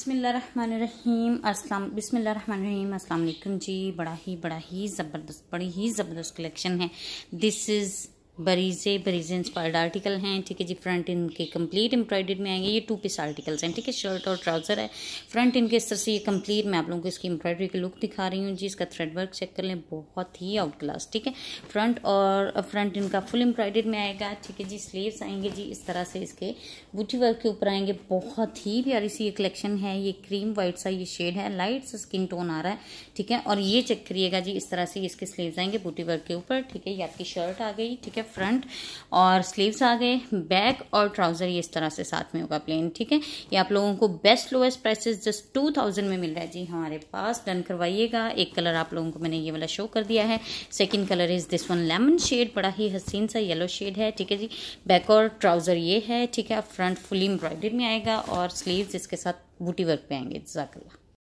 बसमीम अस्सलाम बसमीम अस्सलाम वालेकुम जी बड़ा ही बड़ा ही ज़बरदस्त बड़ी ही ज़बरदस्त कलेक्शन है दिस इज़ बरीजे बरीजे इंस्पायर्ड आर्टिकल हैं ठीक है जी फ्रंट इनके कंप्लीट एम्ब्रॉयडेड में आएंगे ये टू पीस आर्टिकल्स हैं ठीक है शर्ट और ट्राउजर है फ्रंट इनके इस तरह से ये कंप्लीट मैं आप लोगों को इसकी एम्ब्रॉयडरी का लुक दिखा रही हूँ जी इसका थ्रेड वर्क चेक कर लें बहुत ही आउट क्लास ठीक है फ्रंट और फ्रंट इनका फुल एम्ब्रॉयडेड में आएगा ठीक है जी स्लीव्स आएंगे जी इस तरह से इसके बूटी वर्क के ऊपर आएंगे बहुत ही प्यारी सी ये कलेक्शन है ये क्रीम वाइट सा ये शेड है लाइट सा स्किन टोन आ रहा है ठीक है और ये चेक करिएगा जी इस तरह से इसके स्लीव आएंगे बूटी वर्क के ऊपर ठीक है ये आपकी शर्ट आ गई ठीक है फ्रंट और स्लीव्स आ गए बैक और ट्राउज़र ये इस तरह से साथ में होगा प्लेन ठीक है ये आप लोगों को best lowest prices just two thousand में मिल रहा है जी हाँ, हमारे पास डन करवाइएगा एक कलर आप लोगों को मैंने ये वाला शो कर दिया है second colour is this one lemon shade बड़ा ही हसीन सा येलो शेड है ठीक है जी बैक और ट्राउज़र ये है ठीक है फ्रंट फुली एम्ब्रॉयडरी में आएगा और स्लीव्स इसके साथ बूटी वर्क पे आएंगे जजाकल्ला